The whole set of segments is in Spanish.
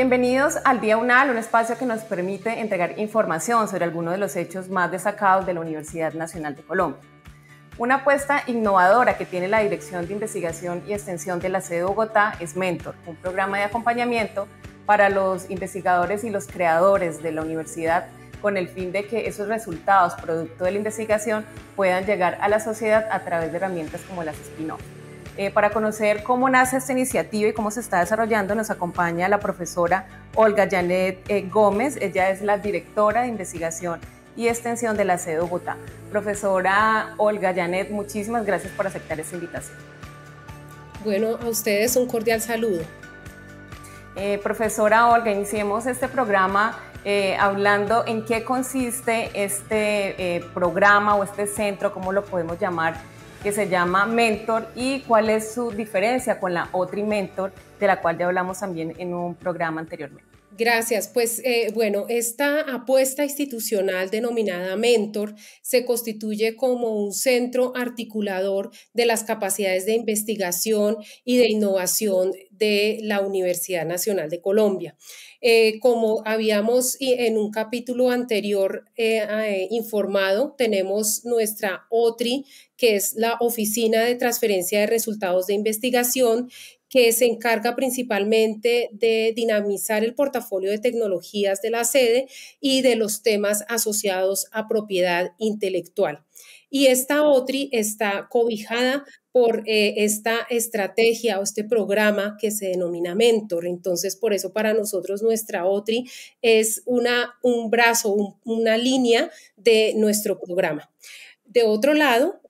Bienvenidos al Día UNAL, un espacio que nos permite entregar información sobre algunos de los hechos más destacados de la Universidad Nacional de Colombia. Una apuesta innovadora que tiene la Dirección de Investigación y Extensión de la sede de Bogotá es Mentor, un programa de acompañamiento para los investigadores y los creadores de la universidad con el fin de que esos resultados producto de la investigación puedan llegar a la sociedad a través de herramientas como las spin eh, para conocer cómo nace esta iniciativa y cómo se está desarrollando, nos acompaña la profesora Olga Yanet eh, Gómez. Ella es la directora de investigación y extensión de la sede Bogotá. Profesora Olga Janet, muchísimas gracias por aceptar esta invitación. Bueno, a ustedes un cordial saludo. Eh, profesora Olga, iniciemos este programa hablando en qué consiste este programa o este centro, cómo lo podemos llamar, que se llama Mentor y cuál es su diferencia con la OTRI Mentor, de la cual ya hablamos también en un programa anteriormente. Gracias. Pues eh, bueno, esta apuesta institucional denominada Mentor se constituye como un centro articulador de las capacidades de investigación y de innovación de la Universidad Nacional de Colombia. Eh, como habíamos en un capítulo anterior eh, informado, tenemos nuestra OTRI, que es la Oficina de Transferencia de Resultados de Investigación, que se encarga principalmente de dinamizar el portafolio de tecnologías de la sede y de los temas asociados a propiedad intelectual. Y esta OTRI está cobijada por eh, esta estrategia o este programa que se denomina Mentor. Entonces, por eso para nosotros nuestra OTRI es una, un brazo, una línea de nuestro programa. De otro lado,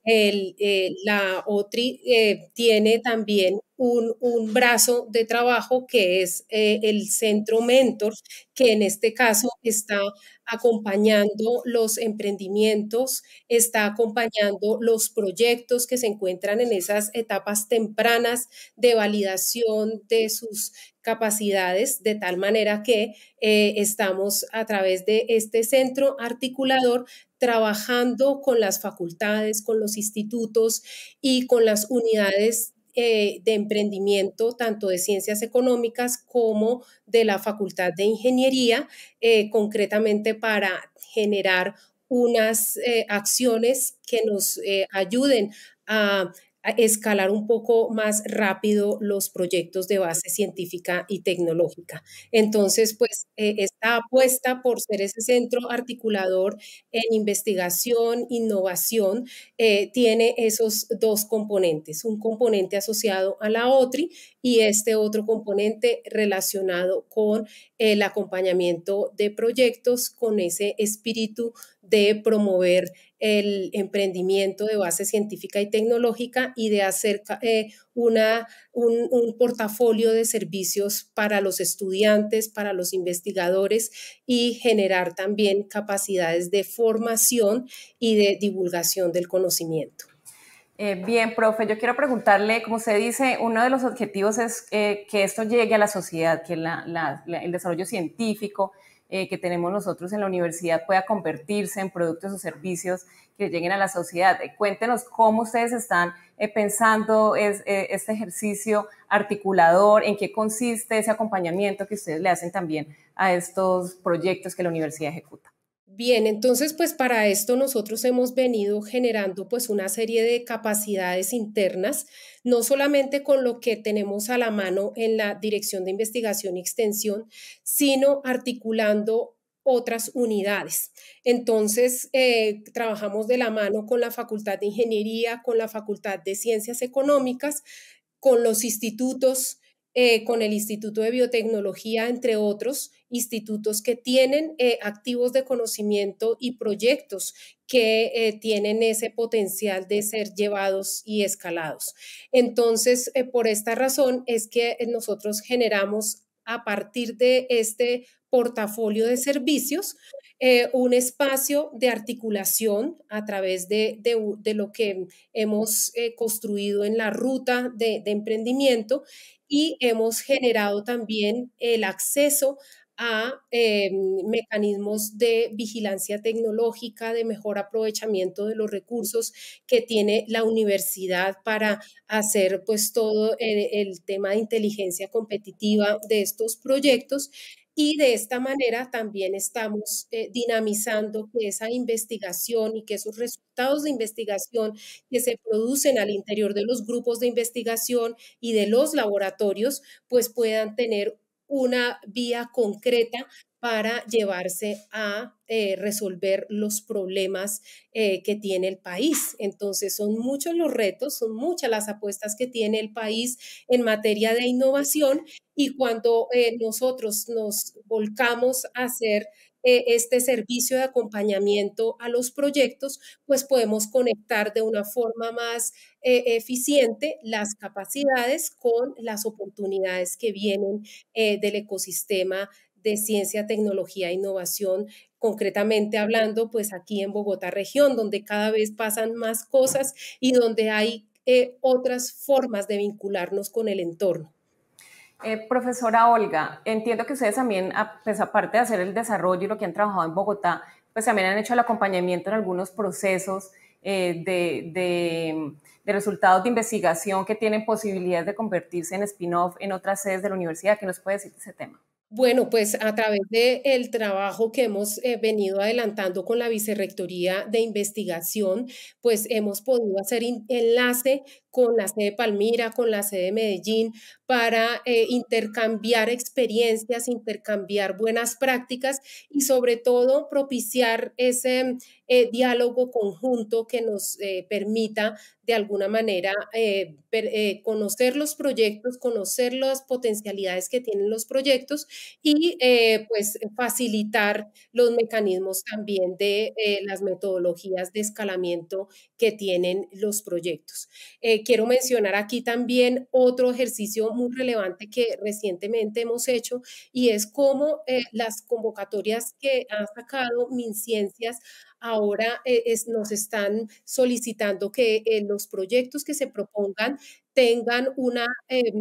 eh, la OTRI eh, tiene también un, brazo de trabajo que es eh, el Centro Mentor, que en este caso está acompañando los emprendimientos, está acompañando los proyectos que se encuentran en esas etapas tempranas de validación de sus capacidades, de tal manera que estamos a través de este centro articulador trabajando con las facultades, con los institutos y con las unidades eh, de emprendimiento, tanto de ciencias económicas como de la Facultad de Ingeniería, eh, concretamente para generar unas eh, acciones que nos ayuden a escalar un poco más rápido los proyectos de base científica y tecnológica. Entonces, pues eh, esta apuesta por ser ese centro articulador en investigación, innovación, eh, tiene esos dos componentes, un componente asociado a la OTRI y este otro componente relacionado con el acompañamiento de proyectos con ese espíritu de promover el emprendimiento de base científica y tecnológica y de hacer eh, un, portafolio de servicios para los estudiantes, para los investigadores y generar también capacidades de formación y de divulgación del conocimiento. Eh, bien, profe, yo quiero preguntarle, como se dice, uno de los objetivos es eh, que esto llegue a la sociedad, que el desarrollo científico, eh, que tenemos nosotros en la universidad pueda convertirse en productos o servicios que lleguen a la sociedad. Eh, cuéntenos cómo ustedes están eh, pensando este ejercicio articulador, en qué consiste ese acompañamiento que ustedes le hacen también a estos proyectos que la universidad ejecuta. Bien, entonces pues para esto nosotros hemos venido generando pues una serie de capacidades internas, no solamente con lo que tenemos a la mano en la Dirección de Investigación y Extensión, sino articulando otras unidades. Entonces, eh, trabajamos de la mano con la Facultad de Ingeniería, con la Facultad de Ciencias Económicas, con los institutos eh, con el Instituto de Biotecnología, entre otros institutos que tienen eh, activos de conocimiento y proyectos que eh, tienen ese potencial de ser llevados y escalados. Entonces, por esta razón es que nosotros generamos a partir de este portafolio de servicios eh, un espacio de articulación a través de, lo que hemos eh, construido en la ruta de, emprendimiento y hemos generado también el acceso a eh, mecanismos de vigilancia tecnológica, de mejor aprovechamiento de los recursos que tiene la universidad para hacer pues todo el tema de inteligencia competitiva de estos proyectos y de esta manera también estamos eh, dinamizando que esa investigación y que esos resultados de investigación que se producen al interior de los grupos de investigación y de los laboratorios, pues puedan tener una vía concreta para llevarse a eh, resolver los problemas eh, que tiene el país. Entonces, son muchos los retos, son muchas las apuestas que tiene el país en materia de innovación y cuando eh, nosotros nos volcamos a hacer este servicio de acompañamiento a los proyectos, pues podemos conectar de una forma más eficiente las capacidades con las oportunidades que vienen del ecosistema de ciencia, tecnología e innovación, concretamente hablando, pues aquí en Bogotá región, donde cada vez pasan más cosas y donde hay eh, otras formas de vincularnos con el entorno. Eh, profesora Olga, entiendo que ustedes también, pues, aparte de hacer el desarrollo y lo que han trabajado en Bogotá, pues también han hecho el acompañamiento en algunos procesos eh, de, de, resultados de investigación que tienen posibilidades de convertirse en spin-off en otras sedes de la universidad. ¿Qué nos puede decir de ese tema? Bueno, pues a través del el trabajo que hemos eh, venido adelantando con la Vicerrectoría de Investigación, pues hemos podido hacer enlace con la sede de Palmira, con la sede de Medellín, para eh, intercambiar experiencias, intercambiar buenas prácticas y sobre todo propiciar ese eh, diálogo conjunto que nos eh, permita de alguna manera conocer los proyectos, conocer las potencialidades que tienen los proyectos y pues facilitar los mecanismos también de las metodologías de escalamiento que tienen los proyectos. Eh, quiero mencionar aquí también otro ejercicio muy relevante que recientemente hemos hecho y es cómo eh, las convocatorias que ha sacado MinCiencias ahora eh, nos están solicitando que los proyectos que se propongan tengan una em,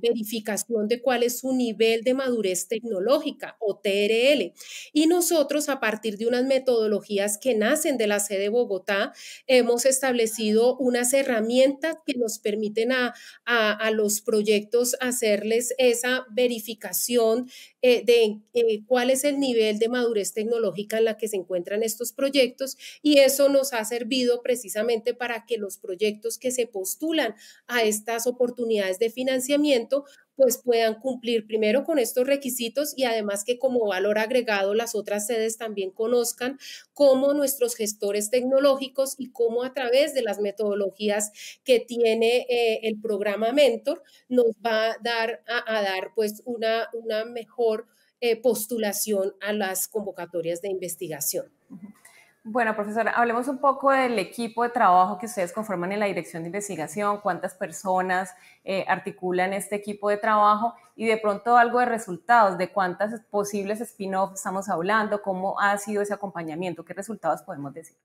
verificación de cuál es su nivel de madurez tecnológica o TRL. Y nosotros, a partir de unas metodologías que nacen de la sede de Bogotá, hemos establecido unas herramientas que nos permiten a, los proyectos hacerles esa verificación eh, de eh, cuál es el nivel de madurez tecnológica en la que se encuentran estos proyectos y eso nos ha servido precisamente para que los proyectos que se postulan a estas oportunidades de financiamiento, pues puedan cumplir primero con estos requisitos y además que como valor agregado las otras sedes también conozcan cómo nuestros gestores tecnológicos y cómo a través de las metodologías que tiene eh, el programa Mentor nos va a dar a, dar pues una, una mejor eh, postulación a las convocatorias de investigación. Bueno, profesora, hablemos un poco del equipo de trabajo que ustedes conforman en la Dirección de Investigación, cuántas personas eh, articulan este equipo de trabajo y de pronto algo de resultados, de cuántas posibles spin-offs estamos hablando, cómo ha sido ese acompañamiento, qué resultados podemos decir.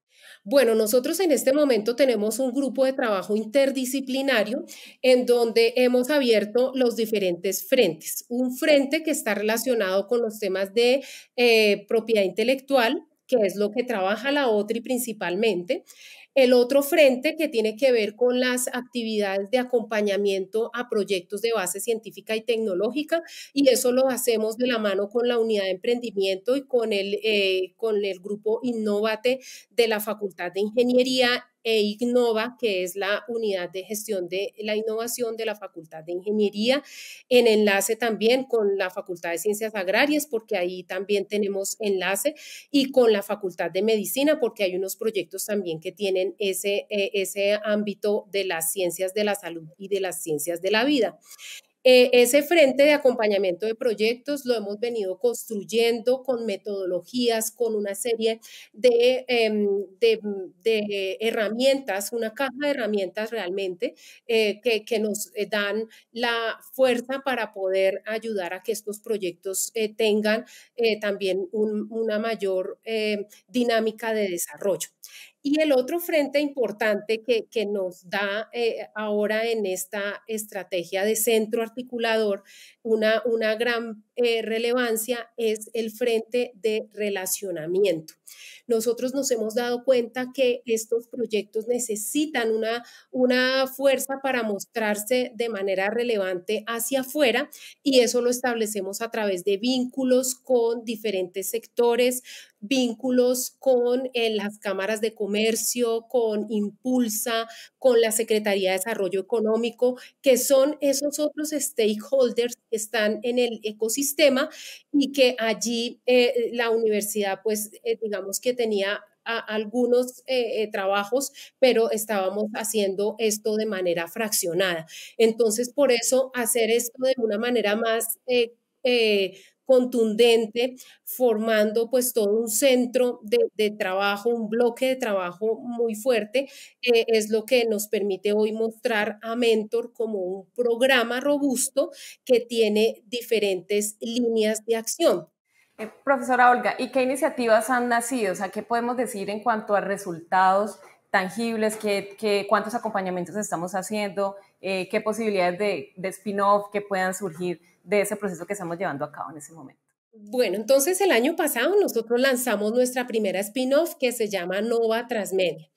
Bueno, nosotros en este momento tenemos un grupo de trabajo interdisciplinario en donde hemos abierto los diferentes frentes. Un frente que está relacionado con los temas de eh, propiedad intelectual, que es lo que trabaja la OTRI principalmente. El otro frente que tiene que ver con las actividades de acompañamiento a proyectos de base científica y tecnológica, y eso lo hacemos de la mano con la unidad de emprendimiento y con el, eh, con el grupo Innovate de la Facultad de Ingeniería e IGNOVA, que es la unidad de gestión de la innovación de la Facultad de Ingeniería, en enlace también con la Facultad de Ciencias Agrarias, porque ahí también tenemos enlace, y con la Facultad de Medicina, porque hay unos proyectos también que tienen ese, eh, ese ámbito de las ciencias de la salud y de las ciencias de la vida. Eh, ese frente de acompañamiento de proyectos lo hemos venido construyendo con metodologías, con una serie de, em, herramientas, una caja de herramientas realmente eh, que, nos eh, dan la fuerza para poder ayudar a que estos proyectos tengan también una mayor dinámica de desarrollo. Y el otro frente importante que, nos da eh, ahora en esta estrategia de centro articulador una, una gran eh, relevancia es el frente de relacionamiento. Nosotros nos hemos dado cuenta que estos proyectos necesitan una, una fuerza para mostrarse de manera relevante hacia afuera y eso lo establecemos a través de vínculos con diferentes sectores, vínculos con eh, las cámaras de comercio, con Impulsa, con la Secretaría de Desarrollo Económico, que son esos otros stakeholders que están en el ecosistema y que allí eh, la universidad, pues eh, digamos que tenía algunos trabajos, pero estábamos haciendo esto de manera fraccionada. Entonces, por eso hacer esto de una manera más contundente, formando pues todo un centro de, trabajo, un bloque de trabajo muy fuerte, eh, es lo que nos permite hoy mostrar a Mentor como un programa robusto que tiene diferentes líneas de acción. Eh, profesora Olga, ¿y qué iniciativas han nacido? O sea, ¿qué podemos decir en cuanto a resultados tangibles? ¿Qué, cuántos acompañamientos estamos haciendo? Eh, ¿Qué posibilidades de, de spin-off que puedan surgir? de ese proceso que estamos llevando a cabo en ese momento. Bueno, entonces el año pasado nosotros lanzamos nuestra primera spin-off que se llama Nova Transmedia.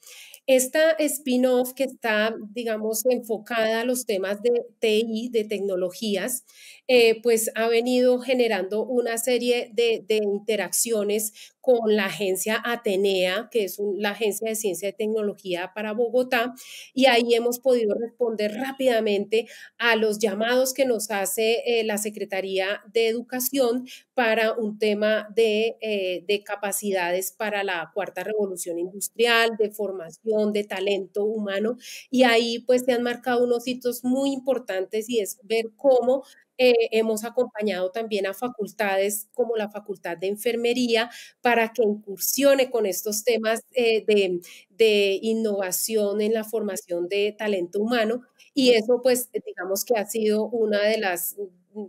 Esta spin-off que está, digamos, enfocada a los temas de TI, de tecnologías, eh, pues ha venido generando una serie de, de interacciones con la agencia Atenea, que es la agencia de ciencia y tecnología para Bogotá, y ahí hemos podido responder rápidamente a los llamados que nos hace eh, la Secretaría de Educación para un tema de, eh, de capacidades para la cuarta revolución industrial, de formación, de talento humano, y ahí pues se han marcado unos hitos muy importantes y es ver cómo eh, hemos acompañado también a facultades como la Facultad de Enfermería para que incursione con estos temas eh, de, de innovación en la formación de talento humano y eso pues digamos que ha sido una de las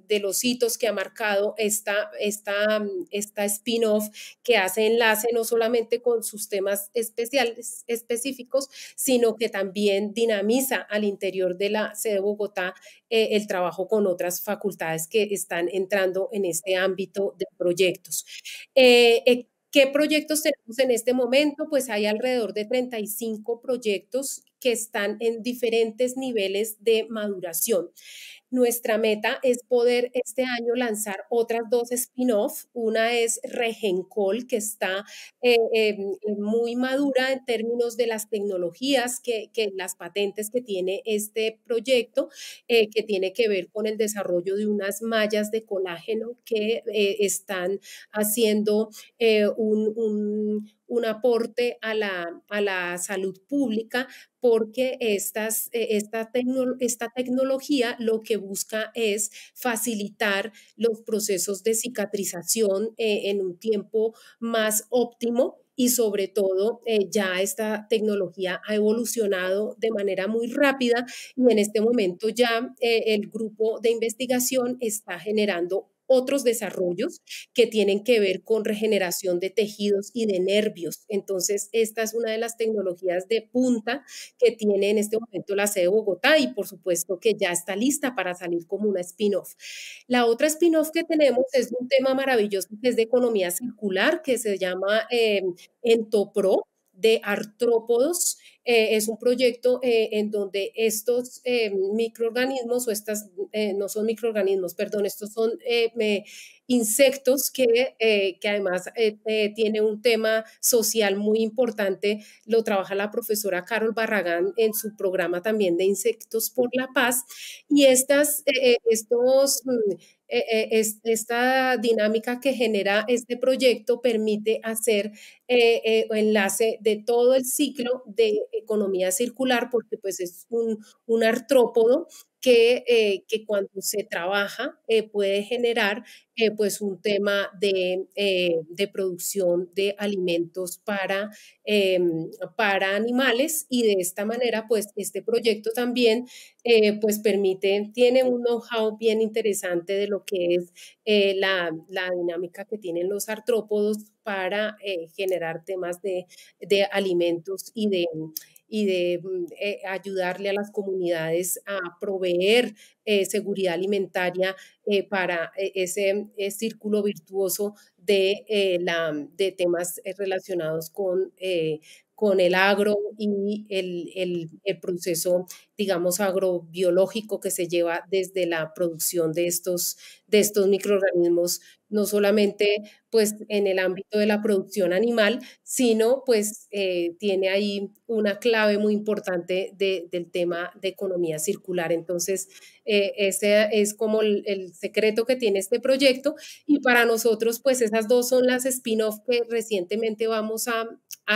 de los hitos que ha marcado esta, esta spin-off que hace enlace no solamente con sus temas especiales, específicos, sino que también dinamiza al interior de la sede de Bogotá eh, el trabajo con otras facultades que están entrando en este ámbito de proyectos. Eh, eh, ¿Qué proyectos tenemos en este momento? Pues hay alrededor de 35 proyectos que están en diferentes niveles de maduración. Nuestra meta es poder este año lanzar otras dos spin-off. Una es Regencol, que está eh, em, eh, muy madura en términos de las tecnologías, que, las patentes que tiene este proyecto, eh, que tiene que ver con el desarrollo de unas mallas de colágeno que están haciendo un un aporte a la, a la salud pública porque estas, eh, esta, tecnología lo que busca es facilitar los procesos de cicatrización eh, en un tiempo más óptimo y sobre todo eh, ya esta tecnología ha evolucionado de manera muy rápida y en este momento ya el grupo de investigación está generando otros desarrollos que tienen que ver con regeneración de tejidos y de nervios. Entonces, esta es una de las tecnologías de punta que tiene en este momento la sede de Bogotá y por supuesto que ya está lista para salir como una spin-off. La otra spin-off que tenemos es un tema maravilloso que es de economía circular que se llama eh, Entopro de artrópodos eh, es un proyecto eh, en donde estos eh, microorganismos o estas, no son microorganismos, perdón, estos son insectos que, además tiene un tema social muy importante, lo trabaja la profesora Carol Barragán en su programa también de Insectos por la Paz. Y estas, estos... Mm, esta dinámica que genera este proyecto permite hacer enlace de todo el ciclo de economía circular porque pues es un, un artrópodo eh, que, cuando se trabaja eh, puede generar eh, pues un tema de, producción de alimentos para, em, para animales y de esta manera pues este proyecto también pues permite, tiene un know-how bien interesante de lo que es la, dinámica que tienen los artrópodos para generar temas de, de alimentos y de y de mm, eh, ayudarle a las comunidades a proveer eh, seguridad alimentaria eh, para e, ese círculo virtuoso de, la, de temas relacionados con, con el agro y el, el, el proceso digamos, agrobiológico que se lleva desde la producción de estos, de estos microorganismos, no solamente pues en el ámbito de la producción animal, sino pues eh, tiene ahí una clave muy importante del tema de economía circular. Entonces, eh, ese es como el, secreto que tiene este proyecto y para nosotros pues esas dos son las spin-off que recientemente vamos a,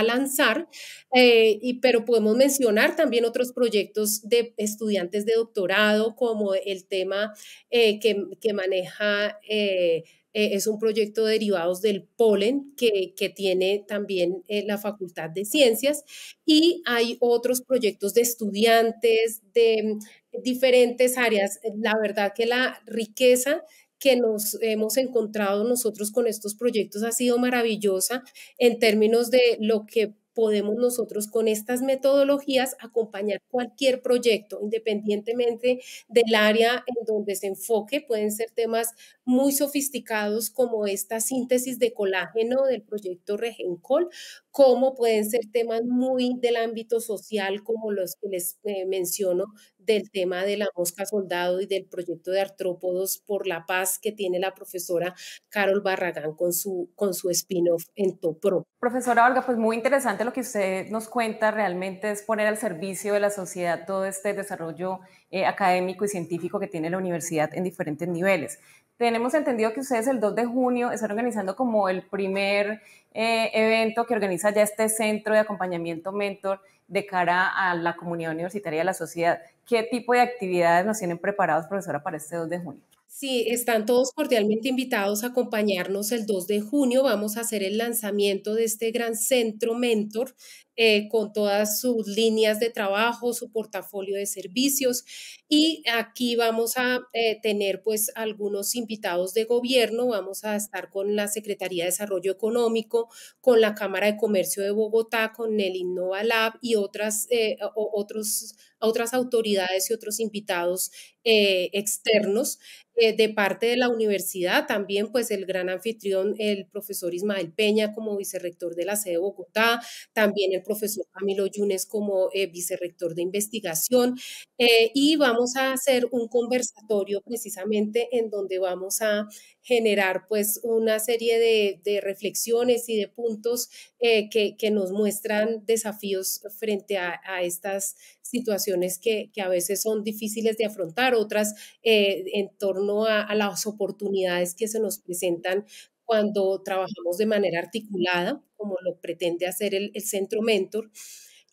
lanzar, eh, y, pero podemos mencionar también otros proyectos de estudiantes de doctorado, como el tema eh, que, que, maneja... Eh, eh, es un proyecto derivados del polen que, que tiene también la Facultad de Ciencias y hay otros proyectos de estudiantes de diferentes áreas. La verdad que la riqueza que nos hemos encontrado nosotros con estos proyectos ha sido maravillosa en términos de lo que podemos nosotros con estas metodologías acompañar cualquier proyecto, independientemente del área en donde se enfoque. Pueden ser temas muy sofisticados como esta síntesis de colágeno del proyecto Regencol, como pueden ser temas muy del ámbito social como los que les eh, menciono del tema de la mosca soldado y del proyecto de artrópodos por la paz que tiene la profesora Carol Barragán con su, con su spin-off en TOPRO. Profesora Olga, pues muy interesante lo que usted nos cuenta, realmente es poner al servicio de la sociedad todo este desarrollo eh, académico y científico que tiene la universidad en diferentes niveles. Tenemos entendido que ustedes el 2 de junio están organizando como el primer eh, evento que organiza ya este centro de acompañamiento mentor de cara a la comunidad universitaria y a la sociedad. ¿Qué tipo de actividades nos tienen preparados, profesora, para este 2 de junio? Sí, están todos cordialmente invitados a acompañarnos el 2 de junio. Vamos a hacer el lanzamiento de este gran centro mentor eh, con todas sus líneas de trabajo, su portafolio de servicios. Y aquí vamos a eh, tener pues algunos invitados de gobierno. Vamos a estar con la Secretaría de Desarrollo Económico, con la Cámara de Comercio de Bogotá, con el Innova Lab y otras, eh, otros otras autoridades y otros invitados eh, externos eh, de parte de la universidad. También, pues, el gran anfitrión, el profesor Ismael Peña como vicerrector de la sede de Bogotá, también el profesor Camilo Yunes como eh, vicerrector de investigación. y vamos a hacer un conversatorio precisamente en donde vamos a generar pues una serie de, reflexiones y de puntos eh, que, que, nos muestran desafíos frente a, estas situaciones que, a veces son difíciles de afrontar, otras eh, en torno a, las oportunidades que se nos presentan cuando trabajamos de manera articulada, como lo pretende hacer el, el Centro Mentor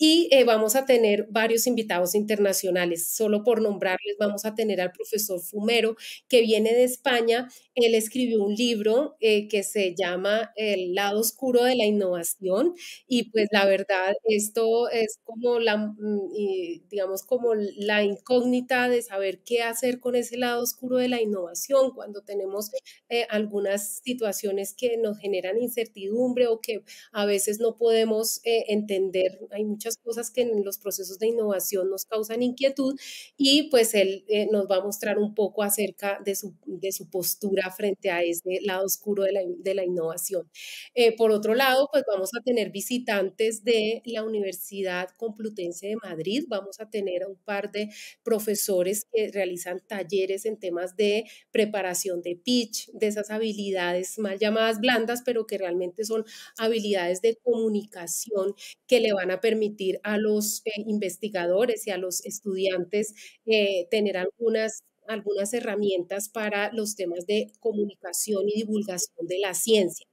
y eh, vamos a tener varios invitados internacionales. Solo por nombrarles, vamos a tener al profesor Fumero, que viene de España. Él escribió un libro eh, que se llama El lado oscuro de la innovación y pues la verdad, esto es como la, mm, digamos, como la incógnita de saber qué hacer con ese lado oscuro de la innovación cuando tenemos eh, algunas situaciones que nos generan incertidumbre o que a veces no podemos entender. Hay muchas cosas que en los procesos de innovación nos causan inquietud y pues él eh, nos va a mostrar un poco acerca de su, de su postura frente a ese lado oscuro de la, de la innovación. Eh, por otro lado, pues vamos a tener visitantes de la Universidad Complutense de Madrid, vamos a tener a un par de profesores que realizan talleres en temas de preparación de pitch, de esas habilidades mal llamadas blandas, pero que realmente son habilidades de comunicación que le van a permitir a los eh, investigadores y a los estudiantes eh, tener algunas algunas herramientas para los temas de comunicación y divulgación de la ciencia.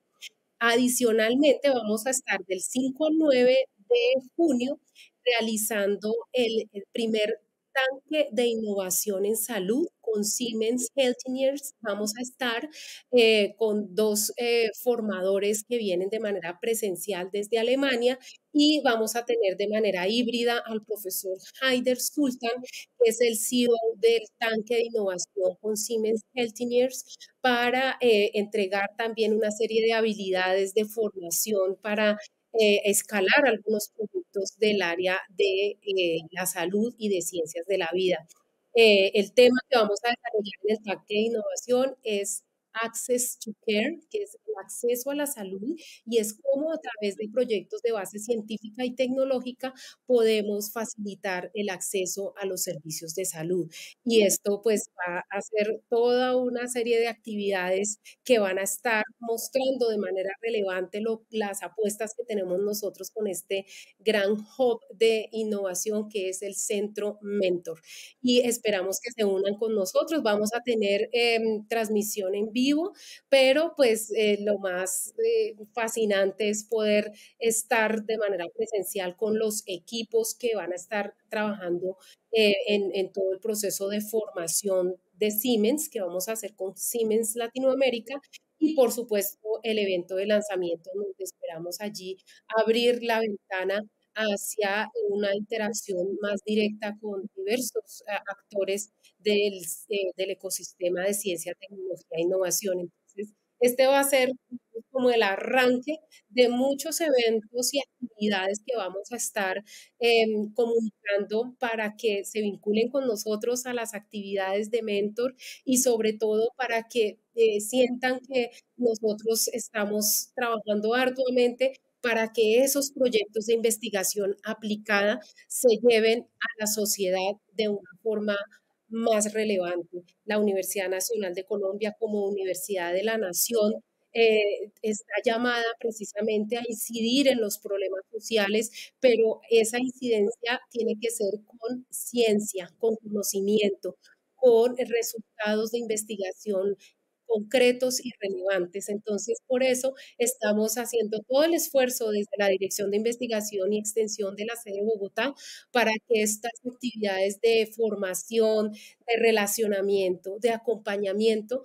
Adicionalmente, vamos a estar del 5 al 9 de junio realizando el primer tanque de innovación en salud. Con Siemens Healthineers vamos a estar eh, con dos eh, formadores que vienen de manera presencial desde Alemania y vamos a tener de manera híbrida al profesor Haider Sultan, que es el CEO del tanque de innovación con Siemens Healthineers, para eh, entregar también una serie de habilidades de formación para eh, escalar algunos productos del área de eh, la salud y de ciencias de la vida. Eh, el tema que vamos a desarrollar en el TAC de innovación es Access to Care, que es acceso a la salud y es como a través de proyectos de base científica y tecnológica podemos facilitar el acceso a los servicios de salud. Y esto pues va a ser toda una serie de actividades que van a estar mostrando de manera relevante las apuestas que tenemos nosotros con este gran hub de innovación que es el Centro Mentor. Y esperamos que se unan con nosotros. Vamos a tener em, transmisión en vivo, pero pues eh, lo más eh, fascinante es poder estar de manera presencial con los equipos que van a estar trabajando eh, en, todo el proceso de formación de Siemens, que vamos a hacer con Siemens Latinoamérica, y por supuesto el evento de lanzamiento donde esperamos allí abrir la ventana hacia una interacción más directa con diversos eh, actores del, del ecosistema de ciencia, tecnología e innovación. Este va a ser como el arranque de muchos eventos y actividades que vamos a estar em, comunicando para que se vinculen con nosotros a las actividades de mentor y sobre todo para que eh, sientan que nosotros estamos trabajando arduamente para que esos proyectos de investigación aplicada se lleven a la sociedad de una forma más relevante. La Universidad Nacional de Colombia como Universidad de la Nación eh, está llamada precisamente a incidir en los problemas sociales, pero esa incidencia tiene que ser con ciencia, con conocimiento, con resultados de investigación concretos y relevantes. Entonces, por eso estamos haciendo todo el esfuerzo desde la Dirección de Investigación y Extensión de la sede de Bogotá para que estas actividades de formación, de relacionamiento, de acompañamiento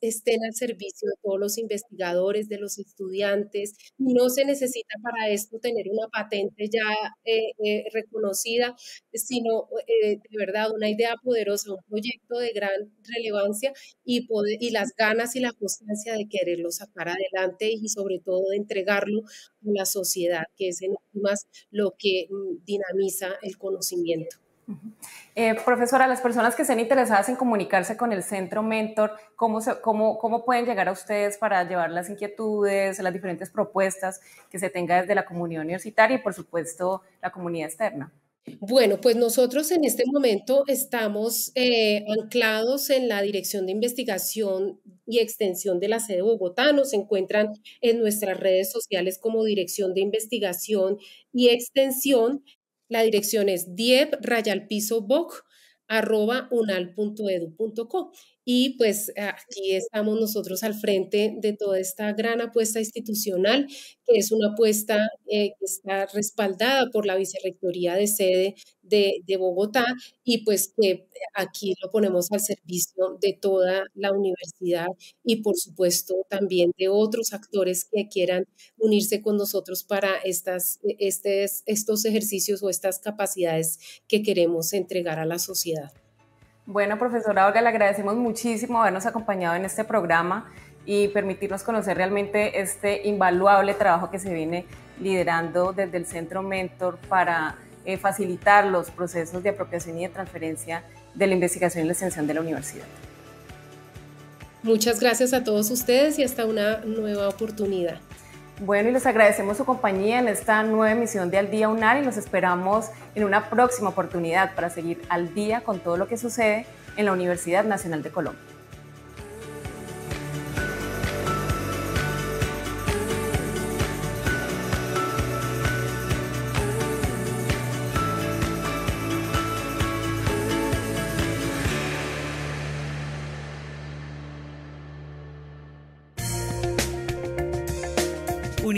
estén al servicio de todos los investigadores, de los estudiantes. No se necesita para esto tener una patente ya eh, eh, reconocida, sino eh, de verdad una idea poderosa, un proyecto de gran relevancia y, y las ganas y la constancia de quererlo sacar adelante y sobre todo de entregarlo a la sociedad, que es en últimas lo que mm, dinamiza el conocimiento. Eh, profesora, las personas que estén interesadas en comunicarse con el Centro Mentor, ¿cómo, cómo, pueden llegar a ustedes para llevar las inquietudes, las diferentes propuestas que se tenga desde la comunidad universitaria y, por supuesto, la comunidad externa? Bueno, pues nosotros en este momento estamos eh, anclados en la Dirección de Investigación y Extensión de la sede de Bogotá. Nos encuentran en nuestras redes sociales como Dirección de Investigación y Extensión la dirección es diep Y pues aquí estamos nosotros al frente de toda esta gran apuesta institucional, que es una apuesta eh, que está respaldada por la Vicerrectoría de Sede de, Bogotá y pues que aquí lo ponemos al servicio de toda la universidad y por supuesto también de otros actores que quieran unirse con nosotros para estas, e, estos ejercicios o estas capacidades que queremos entregar a la sociedad. Bueno, profesora Olga, le agradecemos muchísimo habernos acompañado en este programa y permitirnos conocer realmente este invaluable trabajo que se viene liderando desde el Centro Mentor para eh, facilitar los procesos de apropiación y de transferencia de la investigación y la extensión de la universidad. Muchas gracias a todos ustedes y hasta una nueva oportunidad. Bueno, y les agradecemos su compañía en esta nueva emisión de Al Día UNAR y los esperamos en una próxima oportunidad para seguir al día con todo lo que sucede en la Universidad Nacional de Colombia.